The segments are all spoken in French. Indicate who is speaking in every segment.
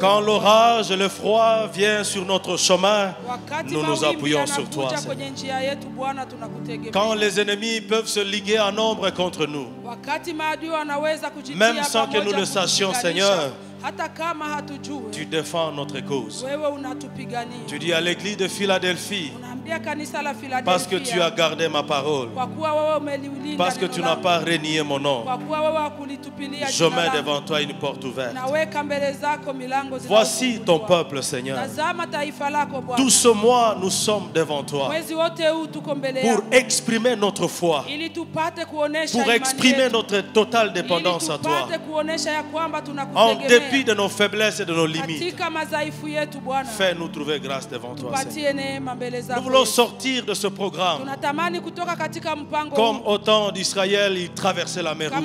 Speaker 1: Quand l'orage
Speaker 2: et le froid viennent sur notre chemin,
Speaker 1: nous nous appuyons sur toi. Quand les
Speaker 2: ennemis peuvent se liguer en nombre contre nous,
Speaker 1: même sans que nous le sachions, Seigneur,
Speaker 2: tu défends notre cause. Tu dis à l'église de Philadelphie,
Speaker 1: parce que tu as
Speaker 2: gardé ma parole.
Speaker 1: Parce que tu n'as pas
Speaker 2: renié mon nom.
Speaker 1: Je mets devant
Speaker 2: toi une porte ouverte. Voici ton peuple, Seigneur. Tout ce mois, nous sommes devant toi pour exprimer notre foi,
Speaker 1: pour exprimer
Speaker 2: notre totale dépendance à toi.
Speaker 1: En dépit de
Speaker 2: nos faiblesses et de nos limites, fais-nous trouver grâce devant toi,
Speaker 1: Seigneur sortir
Speaker 2: de ce programme. Comme autant d'Israël, ils traversaient la mer Rouge.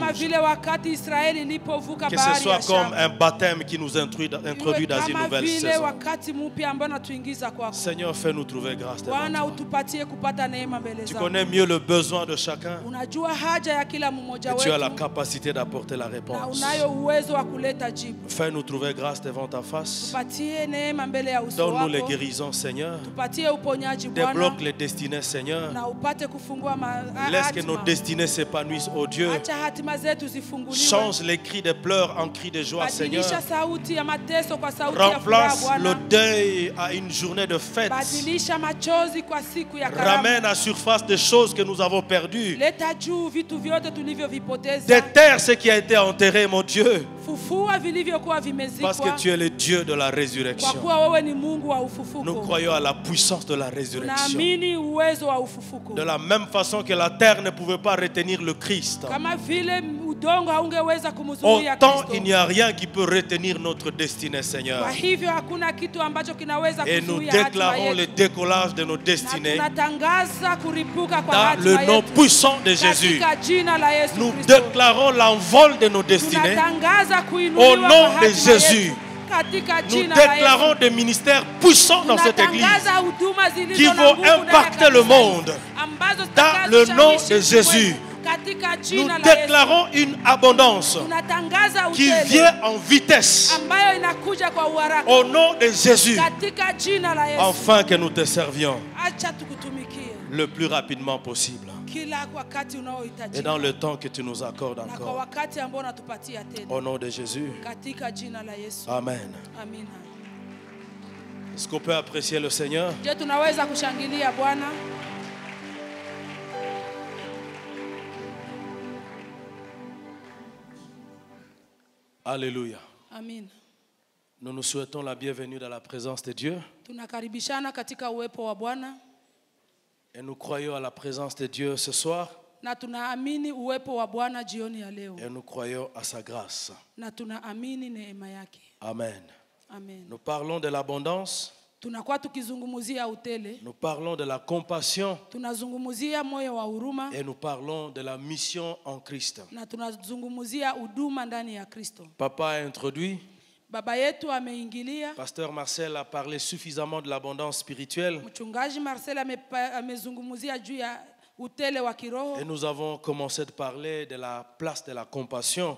Speaker 1: Que ce soit comme
Speaker 2: un baptême qui nous introduit, dans une nouvelle saison. Seigneur, fais-nous trouver grâce Tu connais mieux le besoin de chacun. tu as la capacité d'apporter la réponse. Fais-nous trouver grâce devant ta face. Donne-nous les guérisons, Seigneur débloque les destinées, Seigneur. Laisse que nos destinées s'épanouissent, oh Dieu. Change les cris de pleurs en cris de joie, Seigneur.
Speaker 1: Remplace le
Speaker 2: à une journée de fête. Ramène à surface des choses que nous avons perdues. Déterre ce qui a été enterré, mon Dieu. Parce que tu es le Dieu de la résurrection. Nous croyons à la puissance de la résurrection. De la même façon que la terre ne pouvait pas retenir le Christ.
Speaker 1: Autant il
Speaker 2: n'y a rien qui peut retenir notre destinée, Seigneur.
Speaker 1: Et nous déclarons le
Speaker 2: décollage de nos destinées
Speaker 1: dans le nom
Speaker 2: puissant de Jésus. Nous déclarons l'envol de nos destinées
Speaker 1: au nom de Jésus. Nous déclarons
Speaker 2: des ministères puissants dans cette église
Speaker 1: qui vont impacter le monde dans le nom de Jésus nous déclarons une
Speaker 2: abondance
Speaker 1: qui vient en
Speaker 2: vitesse
Speaker 1: au nom de Jésus afin
Speaker 2: que nous te servions le plus rapidement possible et dans le temps que tu nous accordes encore. Au nom de Jésus. Amen. Est-ce qu'on peut apprécier le Seigneur? Alléluia. Amen. Nous nous souhaitons la bienvenue dans la présence de Dieu. Et nous croyons à la présence de Dieu ce soir.
Speaker 1: Et
Speaker 2: nous croyons à sa grâce. Amen. Nous parlons de l'abondance.
Speaker 1: Nous
Speaker 2: parlons de la compassion. Et nous parlons de la mission en Christ. Papa a introduit. Pasteur Marcel a parlé suffisamment de l'abondance spirituelle. Et nous avons commencé de parler de la place de la compassion.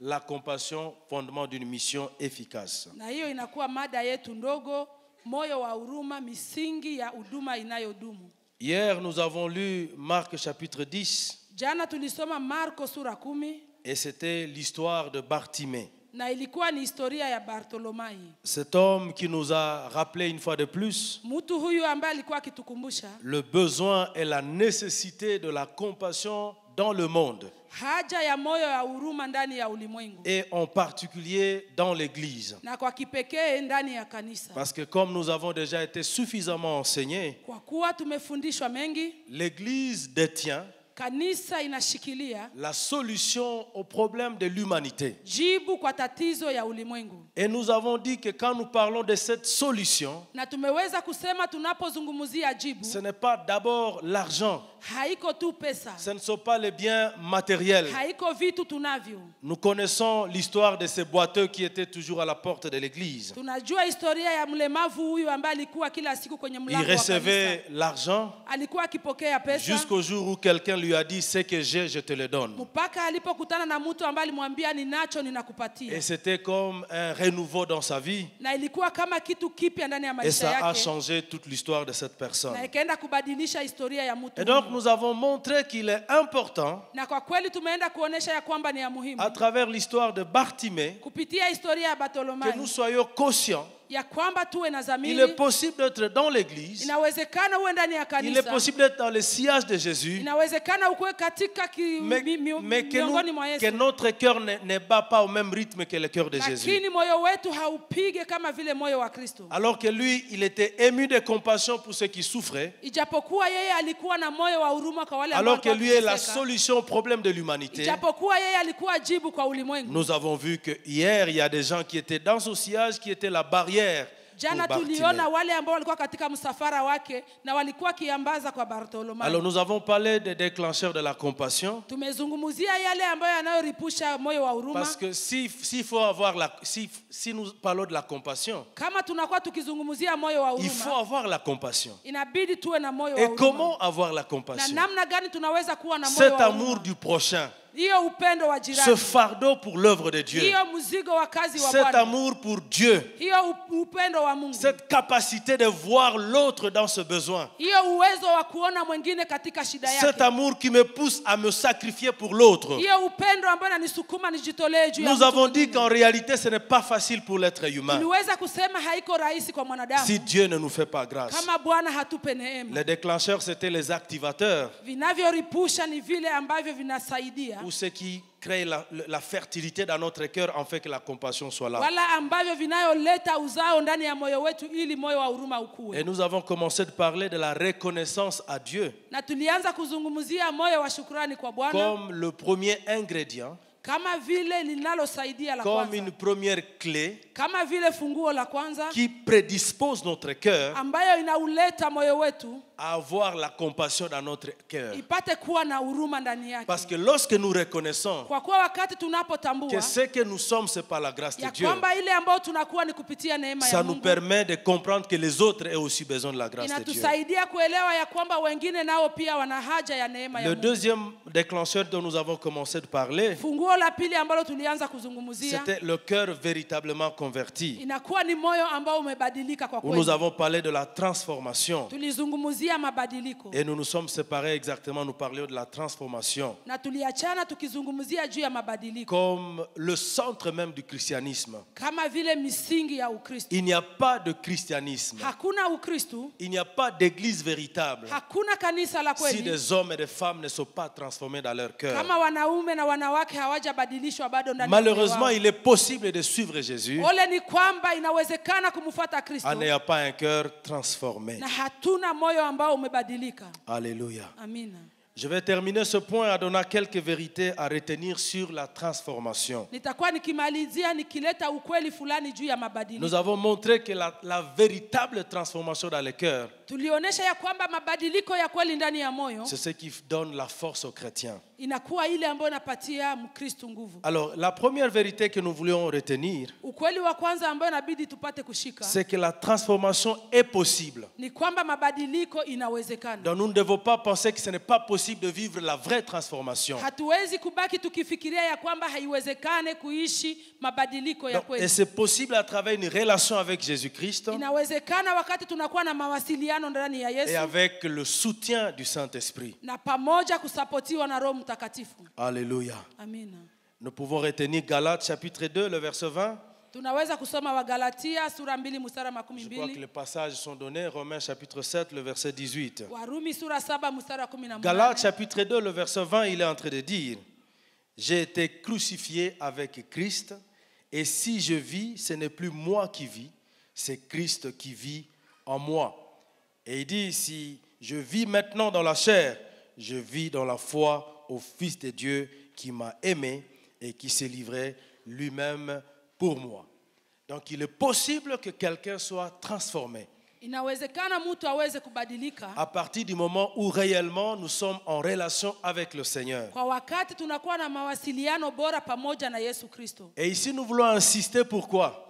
Speaker 2: la compassion, fondement d'une mission efficace. Hier, nous avons lu Marc chapitre 10 et c'était l'histoire de Bartimée. Cet homme qui nous a rappelé une fois de plus le besoin et la nécessité de la compassion dans le monde. Et en particulier dans l'Église. Parce que comme nous avons déjà été suffisamment enseignés, l'Église détient la solution au problème de l'humanité. Et nous avons dit que quand nous parlons de cette solution,
Speaker 1: ce n'est pas d'abord
Speaker 2: l'argent.
Speaker 1: Ce ne sont pas les biens
Speaker 2: matériels. Nous connaissons l'histoire de ces boiteux qui étaient toujours à la porte de l'église.
Speaker 1: ils recevaient
Speaker 2: l'argent. Jusqu'au jour où quelqu'un lui a dit, ce que j'ai, je te le donne. Et c'était comme un renouveau dans sa vie. Et ça a changé toute l'histoire de cette personne. Et donc nous avons montré qu'il est important à travers l'histoire de Bartimée
Speaker 1: que nous
Speaker 2: soyons conscients il est possible d'être dans l'église. Il est possible d'être dans le sillage de Jésus.
Speaker 1: Mais, que,
Speaker 2: notre cœur ne, bat pas au même rythme que le cœur de Jésus. Alors que lui, il était ému de compassion pour ceux qui souffraient.
Speaker 1: Alors que lui est la
Speaker 2: solution au problème de l'humanité. Nous avons vu que hier, il y a des gens qui étaient dans ce sillage, qui étaient la barrière prière. Jana tuliona
Speaker 1: wale ambao walikuwa katika msafara wake na walikuwa kiambaza kwa Bartolomayo. Alors nous
Speaker 2: avons parlé des déclencheurs de la compassion.
Speaker 1: Tumezungumzia yale ambayo yanayoripusha moyo wa huruma. Parce
Speaker 2: que si si faut avoir la si si nous parlons de la compassion.
Speaker 1: Kama tunakuwa tukizungumzia moyo wa huruma. Il faut avoir
Speaker 2: la compassion.
Speaker 1: Inabidi tuwe na moyo wa huruma. Et comment
Speaker 2: avoir la compassion? Na
Speaker 1: namna gani tunaweza kuwa na moyo wa huruma? Cet amour
Speaker 2: du prochain ce fardeau pour l'œuvre de Dieu, cet amour pour Dieu, cette capacité de voir l'autre dans ce besoin, cet amour qui me pousse à me sacrifier pour l'autre. Nous avons dit qu'en réalité, ce n'est pas facile pour l'être humain. Si Dieu ne nous fait pas grâce, les déclencheurs, c'était les activateurs. Ou ce qui crée la, fertilité dans notre cœur en fait que la compassion soit là. Et nous avons commencé de parler de la reconnaissance à Dieu comme le premier ingrédient. comme une première clé qui prédispose notre cœur avoir la compassion dans notre cœur. Parce que lorsque nous reconnaissons que ce que nous sommes, ce n'est pas la grâce de Dieu, ça nous permet de comprendre que les autres aient aussi besoin de la grâce de Dieu. Le deuxième déclencheur dont nous avons commencé de parler, c'était le cœur véritablement converti. Où nous avons parlé de la transformation. Et nous nous sommes séparés exactement, nous parlions de la transformation. Comme le centre même du christianisme. Il n'y a pas de christianisme. Il n'y a pas d'église véritable. Si des hommes et des femmes ne sont pas transformés dans leur cœur.
Speaker 1: Malheureusement, il
Speaker 2: est possible de suivre Jésus en ah, n'ayant pas un cœur transformé. Alléluia. Je vais terminer ce point en donnant quelques vérités à retenir sur la transformation. Nous avons montré que la, véritable transformation dans le cœur, c'est ce qui donne la force aux chrétiens. Alors, la première vérité que nous voulions retenir, c'est que la transformation est possible. Donc, nous ne devons pas penser que ce n'est pas possible de vivre la vraie transformation. et c'est possible à travers une relation avec Jésus-Christ et avec le soutien du Saint-Esprit. Alléluia. Nous pouvons retenir Galates chapitre 2, le verset
Speaker 1: 20. Je crois que
Speaker 2: les passages sont donnés. Romains chapitre 7, le verset 18.
Speaker 1: Warumi Galates
Speaker 2: chapitre 2, le verset 20, il est en train de dire, J'ai été crucifié avec Christ, et si je vis, ce n'est plus moi qui vis, c'est Christ qui vit en moi. Et il dit, si je vis maintenant dans la chair, je vis dans la foi au Fils de Dieu qui m'a aimé et qui s'est livré lui-même pour moi. Donc il est possible que quelqu'un soit transformé. À partir du moment où réellement nous sommes en relation avec le Seigneur. Et ici nous voulons insister pourquoi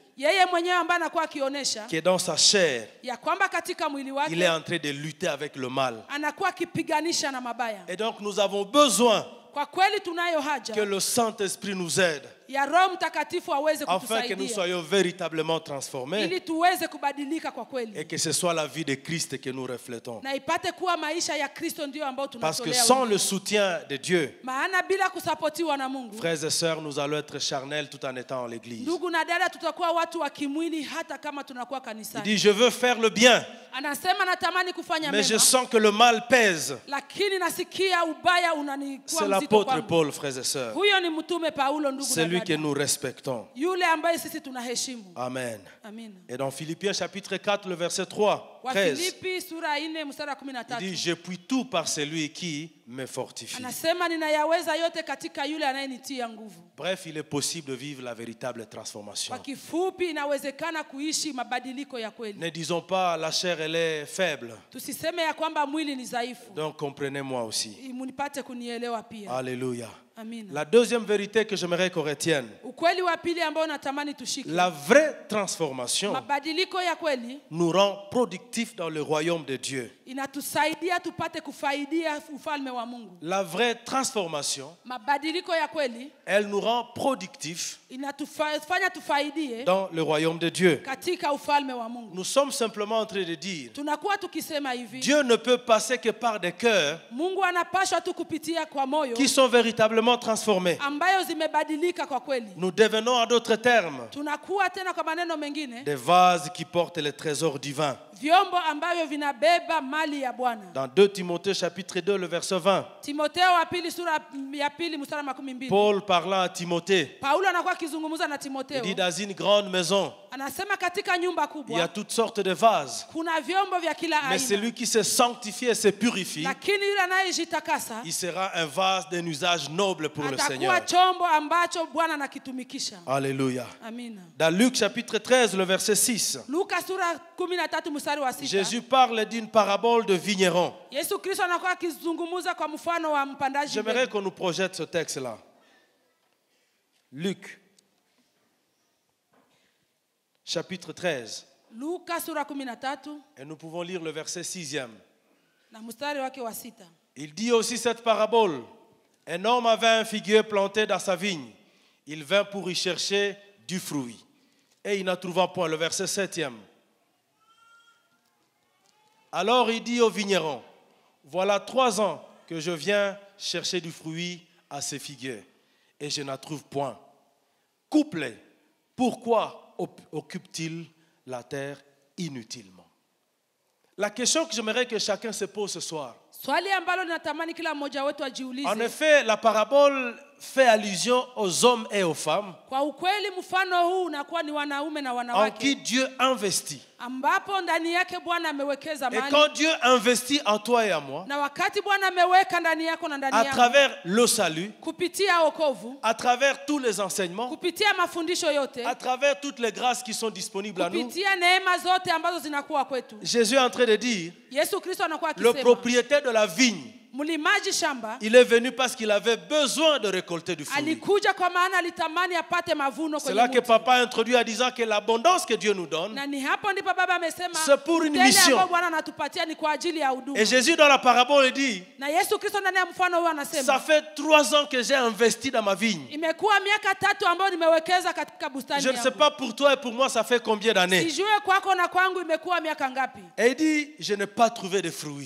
Speaker 1: yeye mwenyewe ambaye anakuwa akionyesha ya kwamba katika mwili wake il est en
Speaker 2: train de lutter avec le mal
Speaker 1: anakuwa akipiganisha na mabaya
Speaker 2: et donc nous avons besoin
Speaker 1: kwa kweli tunayo haja que le
Speaker 2: saint esprit nous aide
Speaker 1: afin que nous soyons
Speaker 2: véritablement transformés et que ce soit la vie de Christ que nous reflétons.
Speaker 1: Parce que sans
Speaker 2: le soutien de Dieu, frères et sœurs, nous allons être charnels tout en étant en l'Église. Il dit, je veux faire le bien, mais je sens que le mal pèse.
Speaker 1: C'est l'apôtre
Speaker 2: Paul, frères et sœurs que nous respectons. Amen. Et dans Philippiens chapitre 4, le verset 3 il dit, je puis tout par celui qui me fortifie. Bref, il est possible de vivre la véritable transformation. Ne disons pas la chair, elle est faible. Donc comprenez-moi aussi. Alléluia. La deuxième vérité que j'aimerais qu'on retienne, la vraie transformation nous rend productifs dans le royaume de Dieu. La vraie transformation, elle nous rend productifs dans le royaume de Dieu. Nous sommes simplement en train de dire,
Speaker 1: Dieu
Speaker 2: ne peut passer que par des cœurs qui sont véritablement transformés. Nous devenons à d'autres termes des vases qui portent les trésors divins dans 2 timothée chapitre 2 le verset 20 paul parlant à timothée il dit dans une grande maison il y a toutes sortes de vases mais celui qui se sanctifie et se purifie il sera un vase d'un usage noble pour le seigneur alléluia dans luc chapitre 13 le verset 6 Jésus parle d'une parabole de vigneron.
Speaker 1: J'aimerais
Speaker 2: qu'on nous projette ce texte-là. Luc, chapitre 13. Et nous pouvons lire le verset 6 Il dit aussi cette parabole. Un homme avait un figuier planté dans sa vigne. Il vint pour y chercher du fruit. Et il n'a trouvé point. Le verset 7 alors il dit au vigneron, voilà trois ans que je viens chercher du fruit à ces figuiers et je n'en trouve point. Couple, pourquoi occupe-t-il la terre inutilement La question que j'aimerais que chacun se pose ce soir. En effet, la parabole fait allusion aux hommes et aux femmes
Speaker 1: en qui
Speaker 2: Dieu investit. Et quand Dieu investit en toi et en moi,
Speaker 1: à travers
Speaker 2: le salut, à travers tous les enseignements, à travers toutes les grâces qui sont disponibles à nous, Jésus est en train de dire,
Speaker 1: le propriétaire
Speaker 2: de la vigne il est venu parce qu'il avait besoin de récolter du
Speaker 1: fruit. C'est là que papa
Speaker 2: introduit en disant que l'abondance que Dieu nous donne,
Speaker 1: c'est pour une mission. Et Jésus
Speaker 2: dans la parabole dit,
Speaker 1: ça fait trois ans que j'ai investi dans ma vigne. Je ne sais pas pour toi et pour moi, ça fait combien d'années.
Speaker 2: Et il dit, je n'ai pas trouvé de fruits.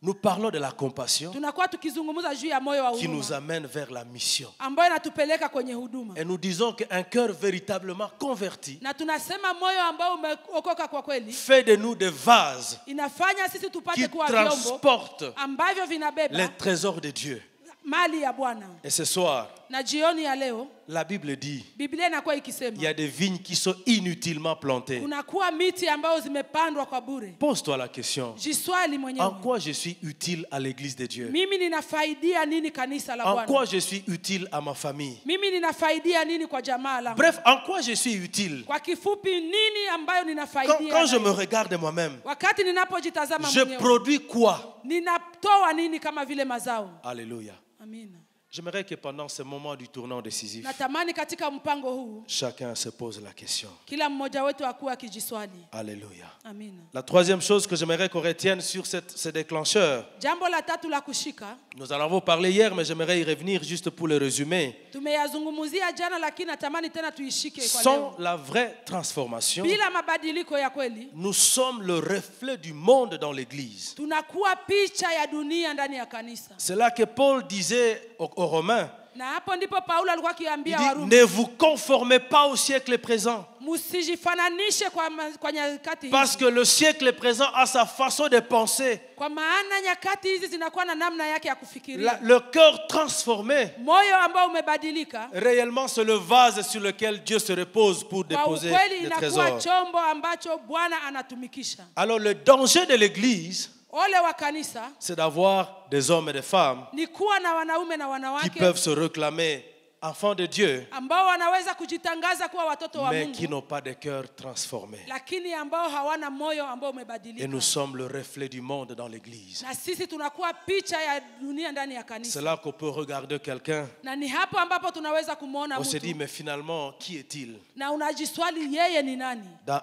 Speaker 2: Nous parlons de la compassion qui nous amène vers la mission. Et nous disons qu'un cœur véritablement converti fait de nous des vases
Speaker 1: qui transportent les
Speaker 2: trésors de Dieu. Et ce soir, la Bible dit
Speaker 1: il y
Speaker 2: a des vignes qui sont inutilement plantées. Pose-toi la question en quoi je suis utile à l'église de Dieu En quoi je suis utile à ma famille
Speaker 1: Bref,
Speaker 2: en quoi je suis utile
Speaker 1: Quand, je me
Speaker 2: regarde moi-même,
Speaker 1: je produis quoi
Speaker 2: Alléluia. J'aimerais que pendant ce moment du tournant décisif, chacun se pose la question. Alléluia. La troisième chose que j'aimerais qu'on retienne sur cette, ce déclencheur, nous allons vous parler hier, mais j'aimerais y revenir juste pour le résumer. Sans la vraie transformation, nous sommes le reflet du monde dans l'Église. C'est là que Paul disait ne vous conformez pas au siècle présent. Parce que le siècle présent a sa façon de penser. le cœur transformé, réellement, c'est le vase sur lequel Dieu se repose pour déposer trésors. Alors, le danger de l'Église, c'est d'avoir des hommes et des femmes
Speaker 1: qui peuvent se
Speaker 2: réclamer enfants de Dieu, mais qui n'ont pas de cœur transformé. Et nous sommes le reflet du monde dans l'Église. C'est là qu'on peut regarder quelqu'un.
Speaker 1: On se dit,
Speaker 2: mais finalement, qui est-il Dans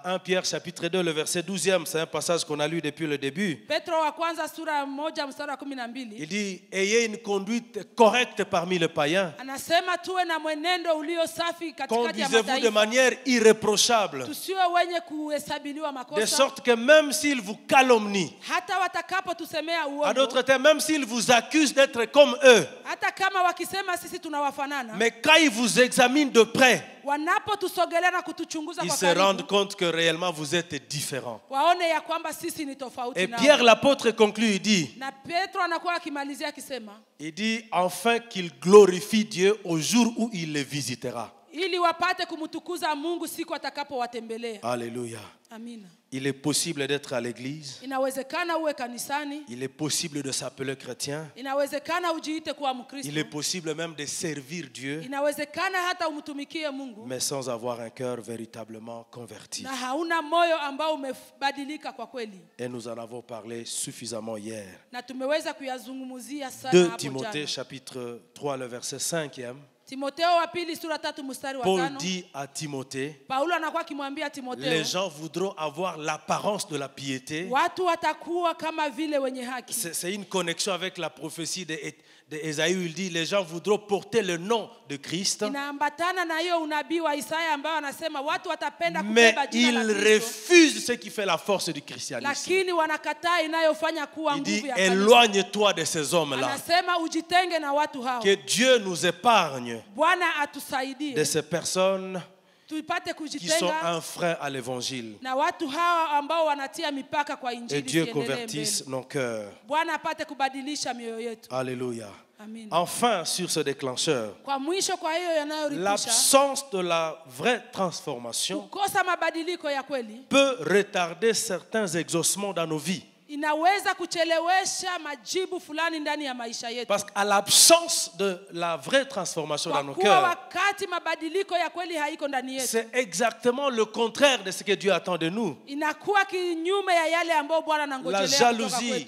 Speaker 2: 1 Pierre chapitre 2, le verset 12e, c'est un passage qu'on a lu depuis le début. Il dit, ayez une conduite correcte parmi les païens.
Speaker 1: Conduisez-vous de
Speaker 2: manière irréprochable. De sorte que même s'ils vous calomnient, à notre termes, même s'ils vous accusent d'être comme eux, mais quand ils vous examinent de près,
Speaker 1: ils se rendent
Speaker 2: compte que réellement vous êtes différents. Et Pierre l'apôtre conclut, il dit, il dit enfin qu'il glorifie Dieu au jour où il les visitera. Alléluia. Il est possible d'être à l'église. Il est possible de s'appeler chrétien.
Speaker 1: Il est
Speaker 2: possible même de servir Dieu, mais sans avoir un cœur véritablement converti. Et nous en avons parlé suffisamment hier.
Speaker 1: De Timothée
Speaker 2: chapitre 3, le verset 5e. Paul dit à Timothée, les gens voudront avoir l'apparence de la piété. C'est une connexion avec la prophétie des il dit les gens voudront porter le nom de Christ.
Speaker 1: Mais ils refusent
Speaker 2: ce qui fait la force du christianisme.
Speaker 1: Il dit éloigne-toi
Speaker 2: de ces hommes-là. Que Dieu nous épargne de ces personnes qui sont un frein à l'évangile.
Speaker 1: Et Dieu convertisse
Speaker 2: nos cœurs. Alléluia. Enfin, sur ce déclencheur,
Speaker 1: l'absence
Speaker 2: de la vraie transformation peut retarder certains exaucements dans nos vies
Speaker 1: inaweza kuchelewesha majibu fulani ndani ya maisha yetu parce
Speaker 2: qu'à l'absence de la vraie transformation dans nos cœurs
Speaker 1: wakati mabadiliko ya kweli haiko ndani yetu c'est
Speaker 2: exactement le contraire de ce que Dieu attend de nous
Speaker 1: inakuwa kinyume ya yale ambayo Bwana anangojelea la jalousie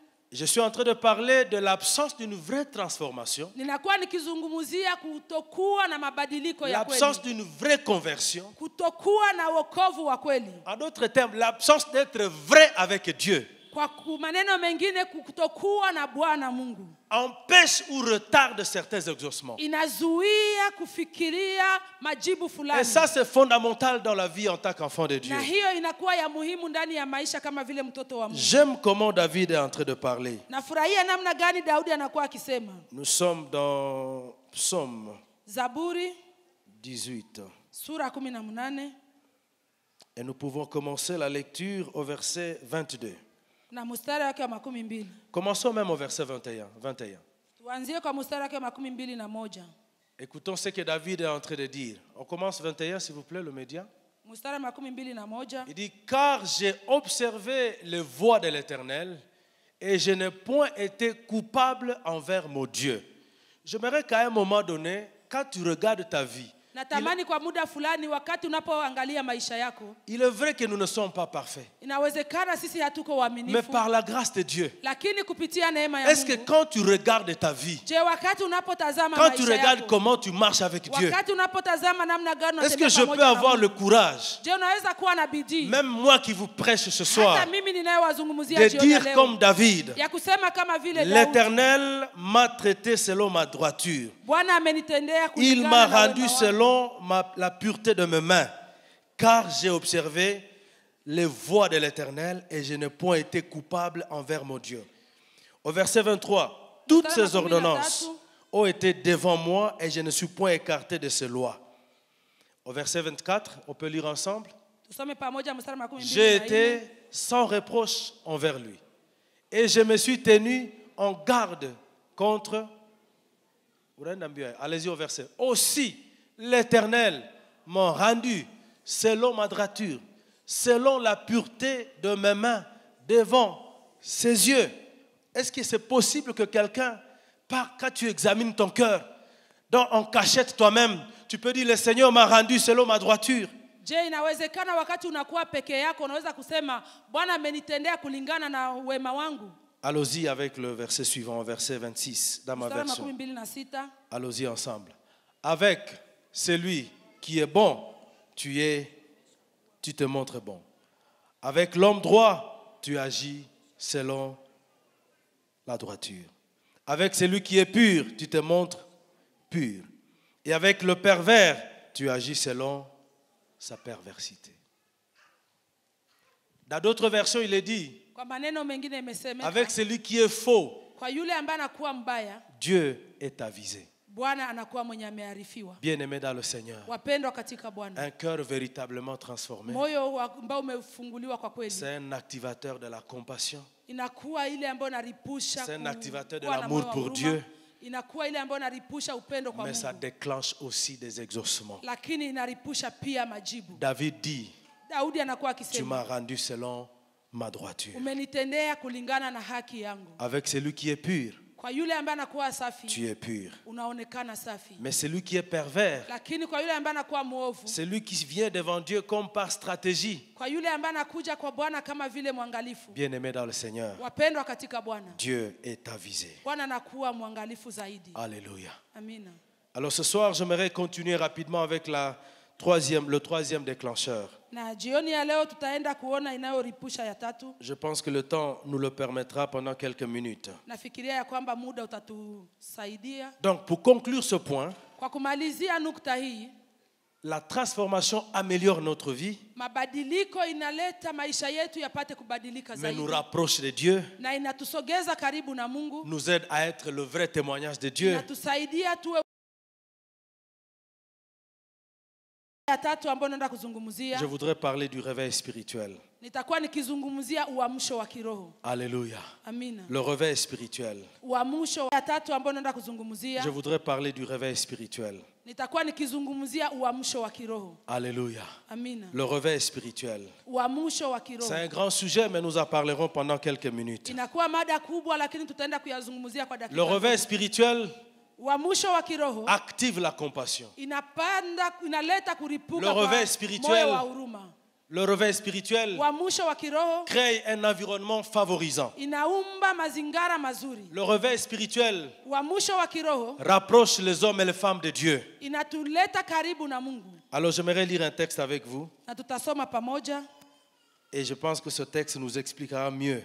Speaker 2: Je suis en train de parler de l'absence d'une vraie transformation.
Speaker 1: L'absence d'une vraie conversion. En d'autres termes, l'absence d'être vrai avec Dieu
Speaker 2: empêche ou retarde certains exaucements.
Speaker 1: Et ça, c'est
Speaker 2: fondamental dans la vie en tant qu'enfant de Dieu. J'aime comment David est en train de parler. Nous sommes dans Psaume 18. Et nous pouvons commencer la lecture au verset 22 commençons même au verset 21, 21. écoutons ce que david est en train de dire on commence 21 s'il vous plaît le média
Speaker 1: il
Speaker 2: dit car j'ai observé les voies de l'éternel et je n'ai point été coupable envers mon dieu j'aimerais qu'à un moment donné quand tu regardes ta vie il est vrai que nous ne sommes pas parfaits mais par la grâce de dieu
Speaker 1: est-ce que
Speaker 2: quand tu regardes ta vie
Speaker 1: quand tu regardes
Speaker 2: comment tu marches avec dieu
Speaker 1: est-ce que je peux avoir le
Speaker 2: courage
Speaker 1: même moi qui
Speaker 2: vous prêche ce soir
Speaker 1: de dire comme David
Speaker 2: L'éternel m'a traité selon ma droiture.
Speaker 1: Il m'a rendu
Speaker 2: selon selon la pureté de mes mains, car j'ai observé les voies de l'Éternel et je n'ai point été coupable envers mon Dieu. Au verset 23, toutes ces ordonnances ont été devant moi et je ne suis point écarté de ces lois. Au verset 24, on peut lire ensemble.
Speaker 1: J'ai été
Speaker 2: sans reproche envers lui et je me suis tenu en garde contre. Allez-y au verset. Aussi, l'Éternel m'a rendu selon ma droiture, selon la pureté de mes mains devant ses yeux. Est-ce que c'est possible que quelqu'un, par quand tu examines ton cœur, dans en cachette toi-même, tu peux dire le Seigneur m'a rendu selon ma droiture. Allons-y avec le verset suivant, verset 26 dans ma version. Allons-y ensemble. Avec celui qui est bon, tu es, tu te montres bon. Avec l'homme droit, tu agis selon la droiture. Avec celui qui est pur, tu te montres pur. Et avec le pervers, tu agis selon sa perversité. Dans d'autres versions, il est dit, avec celui qui est faux, Dieu est avisé. Bien-aimé dans le Seigneur. Un cœur véritablement transformé. C'est un activateur de la compassion.
Speaker 1: C'est un activateur de l'amour pour Dieu. Mais ça
Speaker 2: déclenche aussi des exaucements. David dit, tu m'as rendu selon ma droiture. Avec celui qui est pur tu es pur. Mais celui qui est pervers, celui qui vient devant Dieu comme par stratégie, bien-aimé dans le Seigneur, Dieu est avisé. Alléluia. Alors ce soir, j'aimerais continuer rapidement avec la le troisième déclencheur. Je pense que le temps nous le permettra pendant quelques minutes. Donc, pour conclure ce point, la transformation améliore notre vie, mais nous rapproche de Dieu, nous aide à être le vrai témoignage de Dieu. Je voudrais parler du réveil spirituel. Alléluia. Le réveil spirituel.
Speaker 1: Je voudrais
Speaker 2: parler du réveil spirituel. Alléluia. Le réveil spirituel. C'est un grand sujet, mais nous en parlerons pendant quelques minutes.
Speaker 1: Le réveil
Speaker 2: spirituel active la compassion.
Speaker 1: le réveil spirituel,
Speaker 2: Le revers spirituel crée un environnement favorisant.
Speaker 1: Le réveil
Speaker 2: spirituel rapproche les hommes et les femmes de Dieu. Alors j'aimerais lire un texte avec vous. Et je pense que ce texte nous expliquera mieux.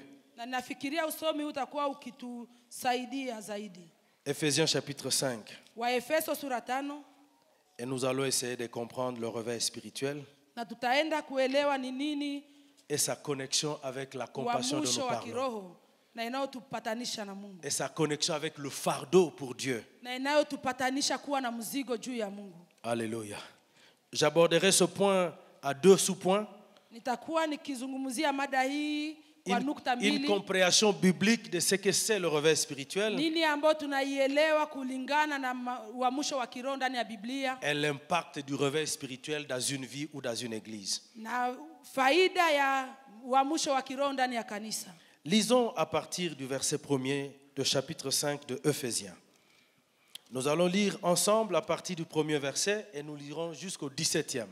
Speaker 2: Ephésiens chapitre 5. Et nous allons essayer de comprendre le réveil spirituel. Et sa connexion avec la compassion de
Speaker 1: nos parents.
Speaker 2: Et sa connexion avec le fardeau pour Dieu. Alléluia. J'aborderai ce point à deux sous-points
Speaker 1: une, compréhension
Speaker 2: biblique de ce que c'est le réveil spirituel et l'impact du réveil spirituel dans une vie ou dans une église. Lisons à partir du verset premier de chapitre 5 de Ephésiens. Nous allons lire ensemble à partir du premier verset et nous lirons jusqu'au 17e.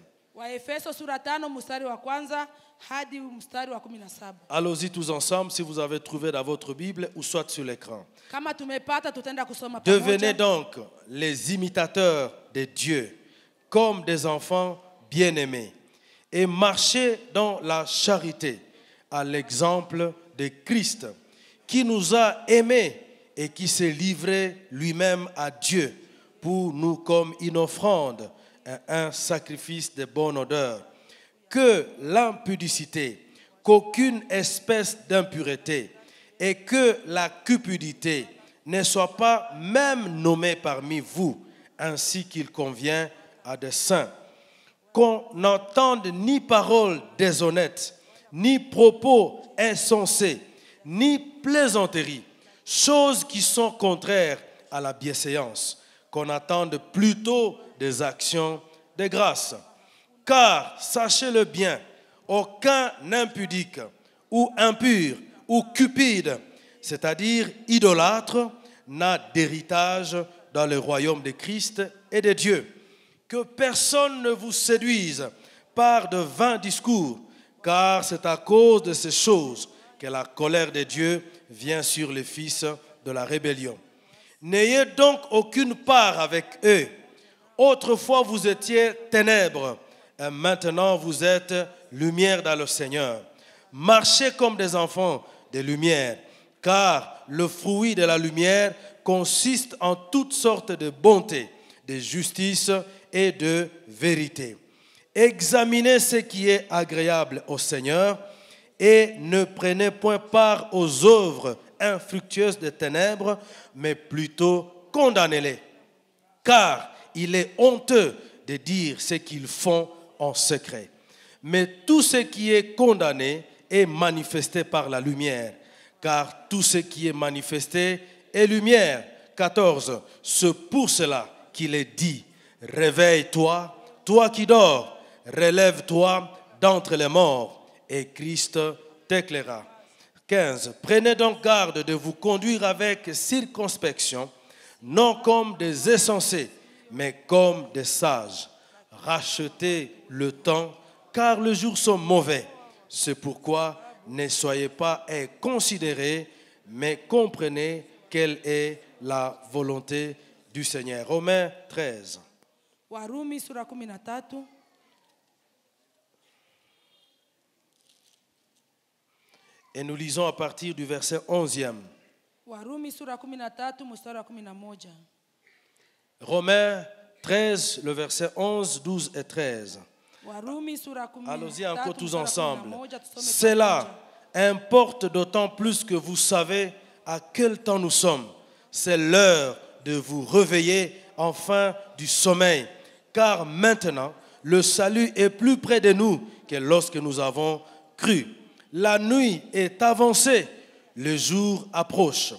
Speaker 2: Allons-y tous ensemble si vous avez trouvé dans votre Bible ou soit sur l'écran.
Speaker 1: Devenez donc
Speaker 2: les imitateurs de Dieu comme des enfants bien-aimés et marchez dans la charité à l'exemple de Christ qui nous a aimés et qui s'est livré lui-même à Dieu pour nous comme une offrande un sacrifice de bonne odeur. Que l'impudicité, qu'aucune espèce d'impureté et que la cupidité ne soit pas même nommée parmi vous, ainsi qu'il convient à des saints. Qu'on n'entende ni paroles déshonnêtes ni propos insensés, ni plaisanteries choses qui sont contraires à la bienséance. Qu'on attende plutôt des actions des grâce. Car, sachez-le bien, aucun impudique ou impur ou cupide, c'est-à-dire idolâtre, n'a d'héritage dans le royaume de Christ et de Dieu. Que personne ne vous séduise par de vains discours, car c'est à cause de ces choses que la colère de Dieu vient sur les fils de la rébellion. N'ayez donc aucune part avec eux, autrefois vous étiez ténèbres, euh, maintenant vous êtes lumière dans le Seigneur. Marchez comme des enfants des lumières, car le fruit de la lumière consiste en toutes sortes de bonté, de justice et de vérité. Examinez ce qui est agréable au Seigneur et ne prenez point part aux œuvres infructueuses des ténèbres, mais plutôt condamnez-les. Car il est honteux de dire ce qu'ils font en secret. Mais tout ce qui est condamné est manifesté par la lumière, car tout ce qui est manifesté est lumière. 14. C'est pour cela qu'il est dit, réveille-toi, toi qui dors, relève-toi d'entre les morts, et Christ t'éclaira. 15. Prenez donc garde de vous conduire avec circonspection, non comme des insensés mais comme des sages, rachetez le temps, car les jours sont mauvais. C'est pourquoi ne soyez pas inconsidérés, mais comprenez quelle est la volonté du Seigneur. Romains 13. Et nous lisons à partir du verset 11e. 11. Romains 13, le verset 11, 12 et 13.
Speaker 1: Allons-y encore tous ensemble.
Speaker 2: Cela importe d'autant plus que vous savez à quel temps nous sommes. C'est l'heure de vous réveiller enfin du sommeil, car maintenant le salut est plus près de nous que lorsque nous avons cru. La nuit est avancée, le jour approche.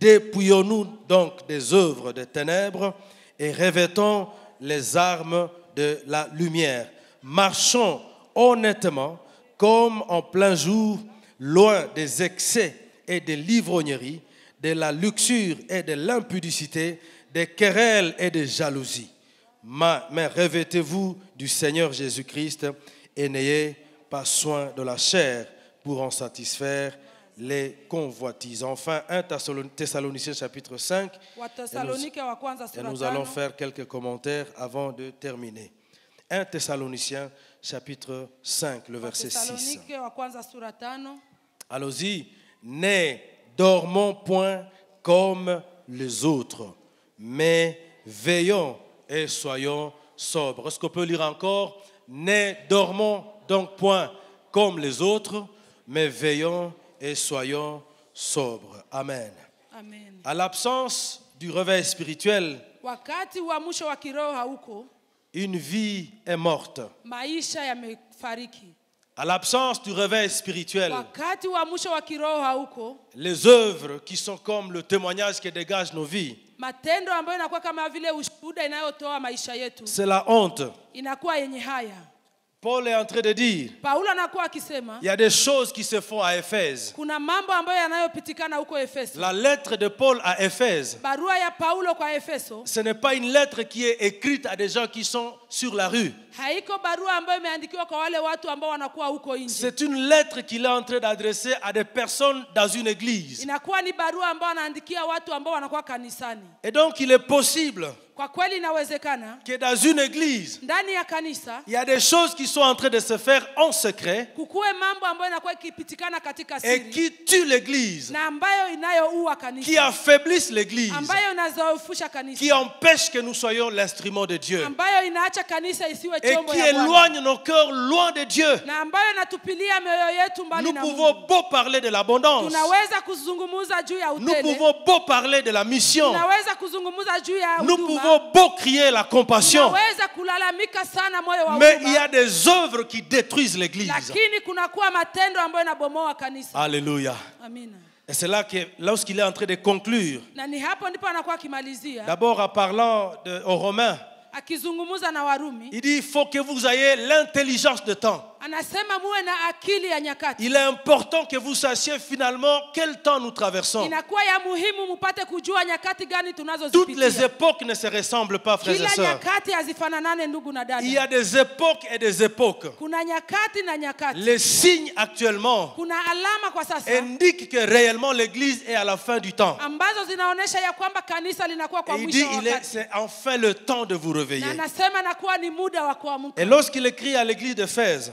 Speaker 2: Dépouillons-nous donc des œuvres des ténèbres et revêtons les armes de la lumière. Marchons honnêtement comme en plein jour, loin des excès et des l'ivrognerie, de la luxure et de l'impudicité, des querelles et des jalousies. Mais revêtez-vous du Seigneur Jésus-Christ et n'ayez pas soin de la chair pour en satisfaire les convoitises. Enfin, 1 Thessaloniciens chapitre 5.
Speaker 1: Et nous, allons faire
Speaker 2: quelques commentaires avant de terminer. 1 Thessaloniciens chapitre 5, le verset 6. Allons-y, ne dormons point comme les autres, mais veillons et soyons sobres. Est-ce qu'on peut lire encore Ne dormons donc point comme les autres, mais veillons et soyons sobres. Amen. Amen. À l'absence du réveil spirituel, une vie est morte. À l'absence du réveil spirituel, les œuvres qui sont comme le témoignage qui dégage nos vies, c'est la honte. Paul est en train de dire il y a des choses qui se font à Éphèse. La lettre de Paul à Éphèse, ce n'est pas une lettre qui est écrite à des gens qui sont sur la rue. C'est une lettre qu'il est en train d'adresser à des personnes dans une église. Et donc il est possible que dans une église, il y a des choses qui sont en train de se faire en secret et qui tuent l'église, qui affaiblissent l'église, qui empêchent que nous soyons l'instrument de Dieu
Speaker 1: et qui éloigne nos cœurs loin de Dieu. Nous pouvons beau parler de l'abondance. Nous pouvons beau parler de la mission. Nous pouvons
Speaker 2: beau crier la compassion. Mais il y a des œuvres qui détruisent l'Église. Alléluia. Et c'est là que, lorsqu'il est en train de conclure, d'abord en parlant aux Romains, il dit il faut que vous ayez l'intelligence de temps. Il est important que vous sachiez finalement quel temps nous traversons. Toutes les époques ne se ressemblent pas, frères et sœurs. Il y a des époques et des époques. Les signes actuellement indiquent que réellement l'Église est à la fin du temps. il dit, c'est enfin le temps de vous réveiller. Et lorsqu'il écrit à l'Église de Fès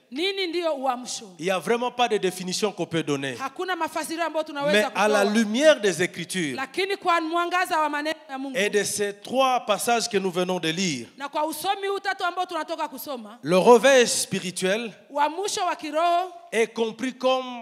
Speaker 2: Il n'y a vraiment pas de définition qu'on peut donner. Mais à la lumière des Écritures et de ces trois passages que nous venons de lire,
Speaker 1: le
Speaker 2: réveil spirituel est compris comme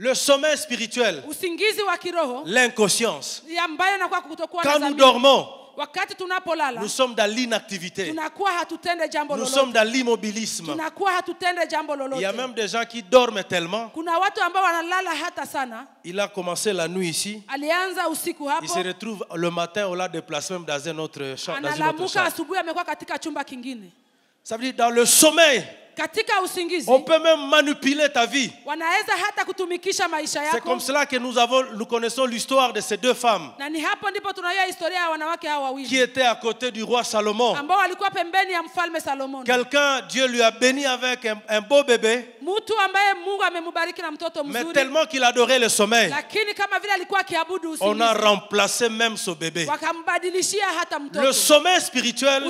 Speaker 2: le sommeil spirituel, l'inconscience,
Speaker 1: quand nous dormons, nous
Speaker 2: sommes dans l'inactivité.
Speaker 1: Nous sommes dans
Speaker 2: l'immobilisme. Il y a même des gens qui dorment tellement. Il a commencé la nuit ici.
Speaker 1: Il se
Speaker 2: retrouve le matin, au l'a déplacé même dans un autre champ. autre
Speaker 1: chambre. Ça veut dire dans le sommeil. On peut
Speaker 2: même manipuler ta vie. C'est comme cela que nous, avons, nous connaissons l'histoire de ces deux femmes qui étaient à côté du roi Salomon. Quelqu'un, Dieu lui a béni avec un, beau bébé.
Speaker 1: Mais tellement
Speaker 2: qu'il adorait le sommeil, on a remplacé même ce bébé.
Speaker 1: Le sommeil
Speaker 2: spirituel,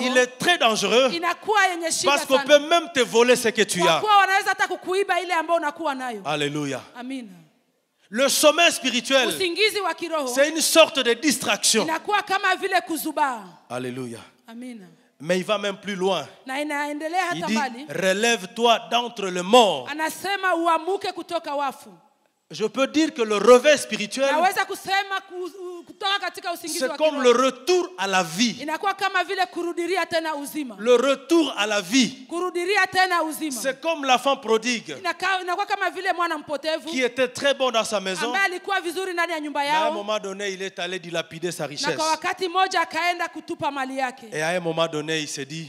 Speaker 1: il est très dangereux parce que il peut
Speaker 2: même te voler ce que tu as. Alléluia. Le sommeil spirituel, c'est une sorte de distraction. Alléluia. Mais il va même plus loin.
Speaker 1: Il dit,
Speaker 2: relève-toi d'entre le mort. Je peux dire que le revêt spirituel,
Speaker 1: c'est comme le retour à la vie. Le retour à la vie. C'est comme la femme prodigue qui
Speaker 2: était très bon dans sa maison. et à un moment donné, il est allé dilapider sa richesse. Et à un moment donné, il s'est dit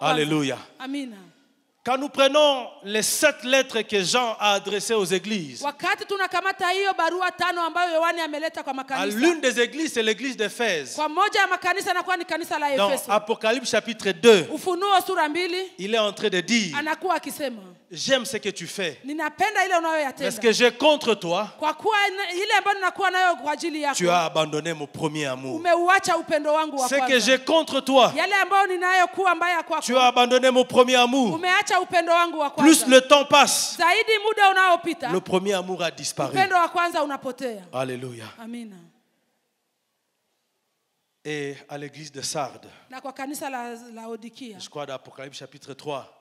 Speaker 1: Alléluia. Quand nous prenons les
Speaker 2: sept lettres que Jean a adressées aux églises, l'une des églises, c'est l'église d'Éphèse. Dans Apocalypse chapitre 2, il est en train de dire j'aime ce que tu fais.
Speaker 1: ce que
Speaker 2: j'ai contre toi, tu as abandonné mon premier amour.
Speaker 1: Ce que j'ai
Speaker 2: contre toi, tu as abandonné mon premier amour. Plus le temps passe,
Speaker 1: le
Speaker 2: premier amour a disparu. Alléluia. Et à l'église de Sardes,
Speaker 1: je
Speaker 2: crois chapitre 3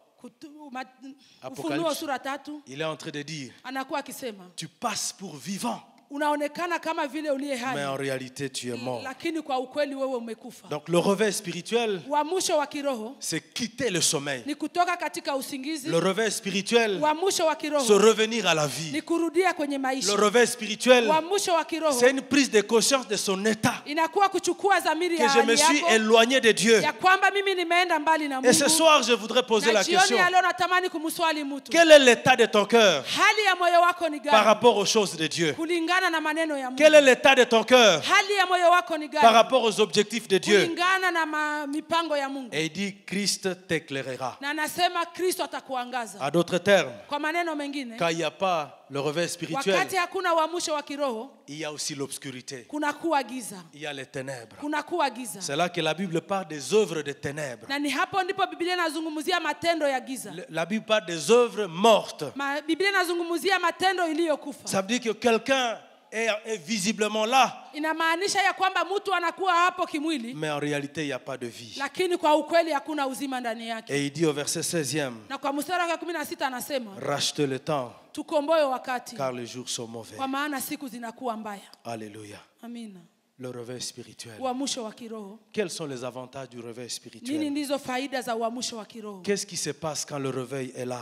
Speaker 2: il est en train de dire,
Speaker 1: tu passes pour vivant mais en
Speaker 2: réalité tu es mort donc le revers spirituel c'est quitter le sommeil
Speaker 1: le
Speaker 2: revers spirituel
Speaker 1: c'est se
Speaker 2: revenir à la vie
Speaker 1: le revers
Speaker 2: spirituel c'est une prise de conscience de son état
Speaker 1: inakuwa que je me suis
Speaker 2: éloigné de Dieu et ce soir je voudrais poser la question quel est l'état de ton cœur par rapport aux choses de Dieu quel est l'état de ton cœur par rapport aux objectifs de Dieu Et il dit Christ t'éclairera. À d'autres termes,
Speaker 1: quand
Speaker 2: il n'y a pas le revers spirituel, il y a aussi l'obscurité. Il y a les ténèbres. C'est là que la Bible parle des œuvres des ténèbres. La Bible parle des œuvres mortes. Ça veut dire que quelqu'un est, est visiblement là.
Speaker 1: Inamaanisha ya kwamba mtu anakuwa hapo kimwili.
Speaker 2: Mais en réalité, il a pas de vie.
Speaker 1: Lakini kwa ukweli hakuna uzima ndani yake.
Speaker 2: Et il dit au verset 16e.
Speaker 1: Na kwa mstari wa 16 anasema. rachete le temps. Tukomboe wakati. Car
Speaker 2: les jours sont mauvais. Kwa
Speaker 1: maana siku zinakuwa mbaya. Alléluia. Amina.
Speaker 2: Le réveil spirituel. Quels sont les avantages du réveil spirituel Qu'est-ce qui se passe quand le réveil est là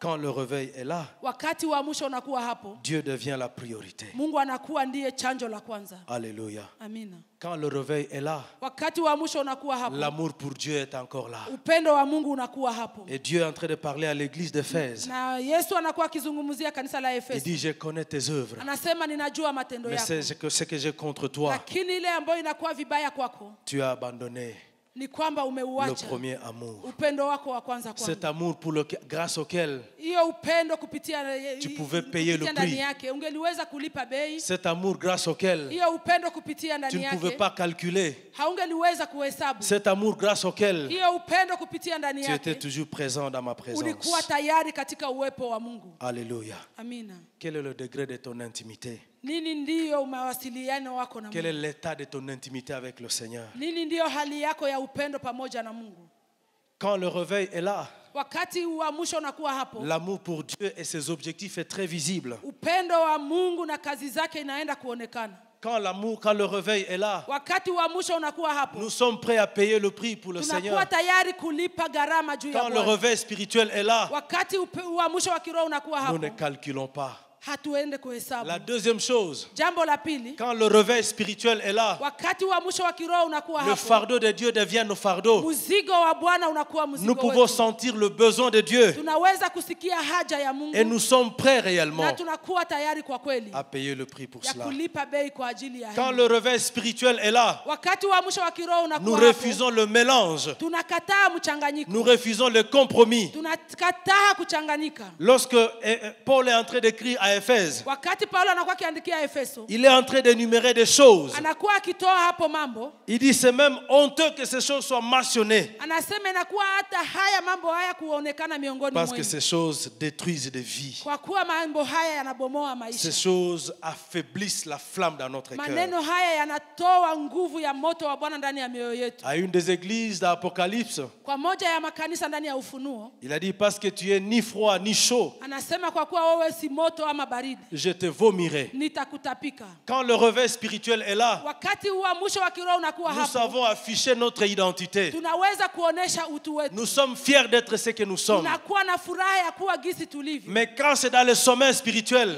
Speaker 2: quand le réveil est là,
Speaker 1: wakati wa mwisho unakuwa hapo,
Speaker 2: Dieu devient la priorité.
Speaker 1: Mungu anakuwa ndiye chanjo la kwanza. Alléluia. Amina.
Speaker 2: Quand le réveil est là,
Speaker 1: wakati wa mwisho unakuwa hapo,
Speaker 2: l'amour pour Dieu est encore là.
Speaker 1: Upendo wa Mungu unakuwa hapo.
Speaker 2: Et Dieu est en train de parler à l'église d'Éphèse.
Speaker 1: Na Yesu anakuwa akizungumzia kanisa la Efeso. Il dit
Speaker 2: je connais tes œuvres.
Speaker 1: Anasema ninajua matendo yako. Mais c'est
Speaker 2: ce que, ce que j'ai contre toi.
Speaker 1: Lakini ile ambayo inakuwa vibaya kwako.
Speaker 2: Tu as abandonné le premier amour. Cet amour grâce auquel tu pouvais payer le
Speaker 1: prix.
Speaker 2: Cet amour grâce auquel
Speaker 1: tu ne pouvais pas
Speaker 2: calculer
Speaker 1: haungeliweza kuhesabu cet
Speaker 2: amour grâce auquel
Speaker 1: hiyo upendo kupitia ndani tu yake étais toujours
Speaker 2: présent dans ma présence ulikuwa
Speaker 1: tayari katika uwepo wa mungu alléluia amina
Speaker 2: quel est le degré de ton intimité
Speaker 1: nini ndiyo mawasiliano wako na quel est mungu
Speaker 2: l'état de ton intimité avec le seigneur
Speaker 1: nini ndiyo hali yako ya upendo pamoja na mungu
Speaker 2: quand le réveil est là
Speaker 1: wakati uamsho unakuwa hapo
Speaker 2: l'amour pour dieu et ses objectifs est très visible
Speaker 1: upendo wa mungu na kazi zake inaenda kuonekana
Speaker 2: quand l'amour, quand le réveil
Speaker 1: est là, nous sommes prêts à payer le prix pour le Seigneur. Quand le réveil
Speaker 2: spirituel est là,
Speaker 1: nous ne
Speaker 2: calculons pas. La deuxième chose,
Speaker 1: quand le réveil
Speaker 2: spirituel est là, le fardeau de Dieu devient nos fardeaux. Nous pouvons sentir le besoin de Dieu. Et nous sommes prêts réellement à payer le prix pour cela. Quand le réveil spirituel est là,
Speaker 1: nous refusons
Speaker 2: le mélange. Nous refusons le compromis. Lorsque eh, eh, Paul est en train d'écrire à Éphèse, il est en train d'énumérer des choses. Il dit c'est même honteux que ces choses soient mentionnées. Parce que ces choses détruisent des vies. Ces choses affaiblissent la flamme dans notre cœur. À une des églises d'Apocalypse, il a dit parce que tu es ni froid ni chaud je te vomirai. Quand le revers spirituel est là, nous savons afficher notre identité. Nous sommes fiers d'être ce que nous sommes. Mais quand c'est dans le sommet spirituel,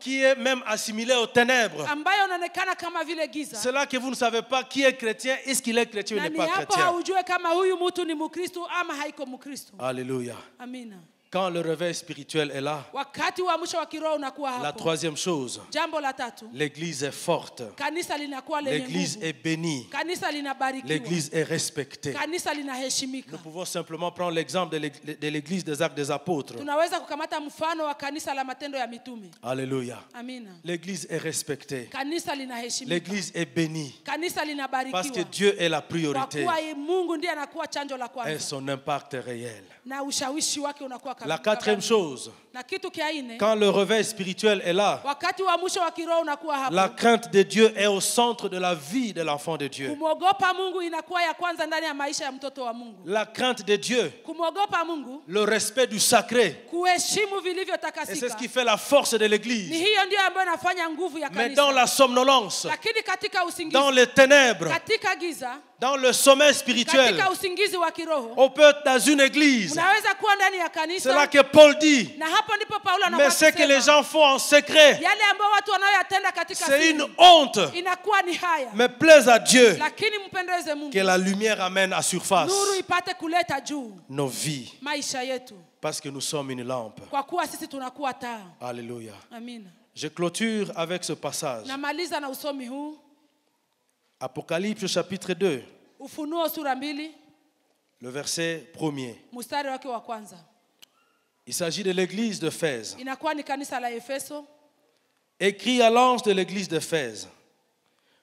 Speaker 2: qui est même assimilé aux ténèbres, c'est là que vous ne savez pas qui est chrétien, est-ce qu'il est chrétien ou n'est pas chrétien. Alléluia. Quand le réveil spirituel est là, la troisième chose, l'église est forte, l'église est bénie, l'église est respectée. Nous pouvons simplement prendre l'exemple de l'église des actes des apôtres. Alléluia. L'église est respectée, l'église est bénie,
Speaker 1: parce que Dieu
Speaker 2: est la priorité et son impact est réel.
Speaker 1: La quatrième chose, quand le
Speaker 2: réveil spirituel est là, la crainte de Dieu est au centre de la vie de l'enfant de Dieu. La crainte de Dieu, le respect du sacré,
Speaker 1: et c'est ce qui
Speaker 2: fait la force de l'Église. Mais dans la somnolence,
Speaker 1: dans les ténèbres,
Speaker 2: dans le sommet spirituel. On peut être dans une église. C'est là que Paul dit.
Speaker 1: Mais ce que les gens
Speaker 2: font en secret,
Speaker 1: c'est une honte. Mais plaise à Dieu que la
Speaker 2: lumière amène à surface nos vies. Parce que nous sommes une lampe. Alléluia. Je clôture avec ce passage. Apocalypse chapitre 2. Le verset premier. Il s'agit de l'église de Fès. Écrit à l'ange de l'église de Fès.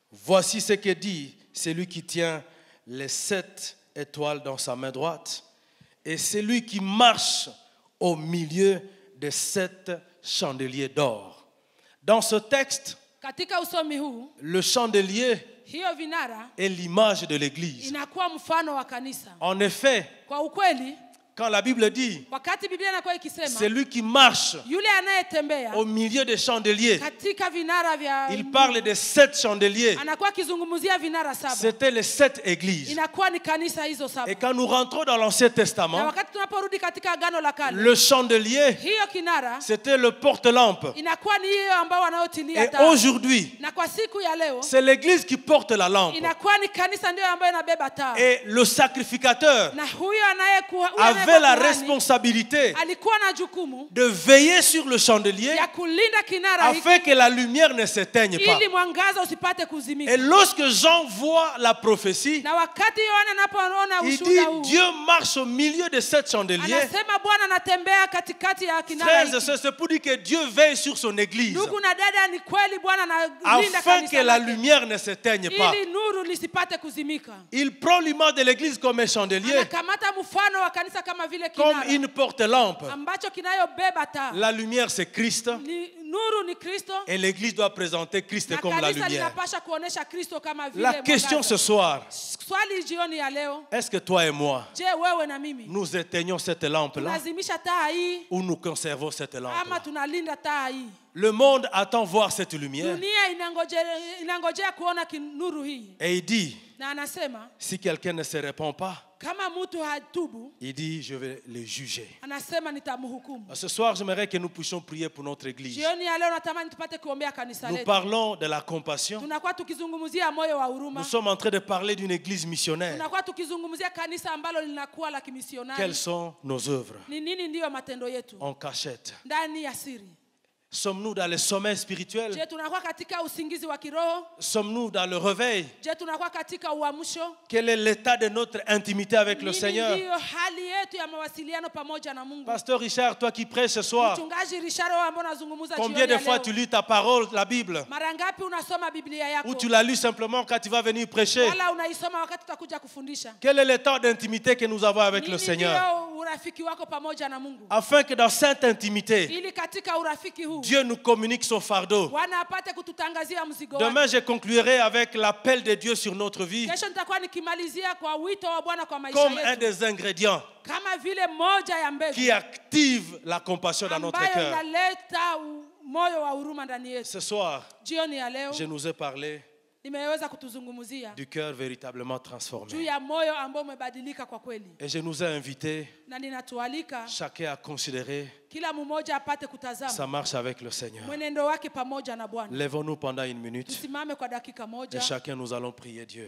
Speaker 2: Voici ce que dit celui qui tient les sept étoiles dans sa main droite et celui qui marche au milieu des sept chandeliers d'or. Dans ce texte, le chandelier
Speaker 1: hiyo vinara
Speaker 2: est l'image de l'église en effet Quand la Bible dit, C'est lui qui marche au milieu des chandeliers, il parle des sept chandeliers. C'était les sept églises.
Speaker 1: Et quand nous rentrons
Speaker 2: dans l'Ancien Testament, le chandelier, c'était le porte-lampe.
Speaker 1: Et aujourd'hui, c'est
Speaker 2: l'église qui porte la lampe. Et le sacrificateur, la responsabilité de veiller sur le chandelier
Speaker 1: afin que la
Speaker 2: lumière ne s'éteigne pas.
Speaker 1: Et lorsque Jean voit la prophétie, il dit Dieu marche au milieu de cette chandelier. c'est
Speaker 2: pour dire que Dieu veille sur son église
Speaker 1: afin que la
Speaker 2: lumière ne s'éteigne pas. Il prend l'humain de l'église comme un chandelier comme une porte-lampe. La lumière, c'est Christ. Et l'Église doit présenter Christ comme la lumière.
Speaker 1: La question ce
Speaker 2: soir, est-ce que toi et moi, nous éteignons cette lampe-là ou nous conservons cette lampe Le monde attend voir cette lumière. Et il dit, si quelqu'un ne se répond pas, il dit, je vais le juger. Ce soir, j'aimerais que nous puissions prier pour notre Église. Nous parlons de la compassion.
Speaker 1: Nous sommes
Speaker 2: en train de parler d'une Église missionnaire. Quelles sont nos œuvres en cachette Sommes-nous dans le sommet spirituel? Sommes-nous dans le réveil? Quel est l'état de notre intimité avec le Seigneur? Pasteur Richard, toi qui prêches ce soir,
Speaker 1: combien de fois tu
Speaker 2: lis ta parole, la Bible? Ou tu la lis simplement quand tu vas venir prêcher? Quel est l'état d'intimité que nous avons avec le Seigneur? Afin que dans cette intimité, Dieu nous communique son fardeau.
Speaker 1: Demain,
Speaker 2: je conclurai avec l'appel de Dieu sur notre vie comme un des ingrédients qui active la compassion dans notre cœur. Ce soir,
Speaker 1: je
Speaker 2: nous ai parlé du cœur véritablement transformé. Et je nous ai invités chacun à considérer Ça marche avec le Seigneur. Lèvons-nous pendant une minute et chacun nous allons prier Dieu.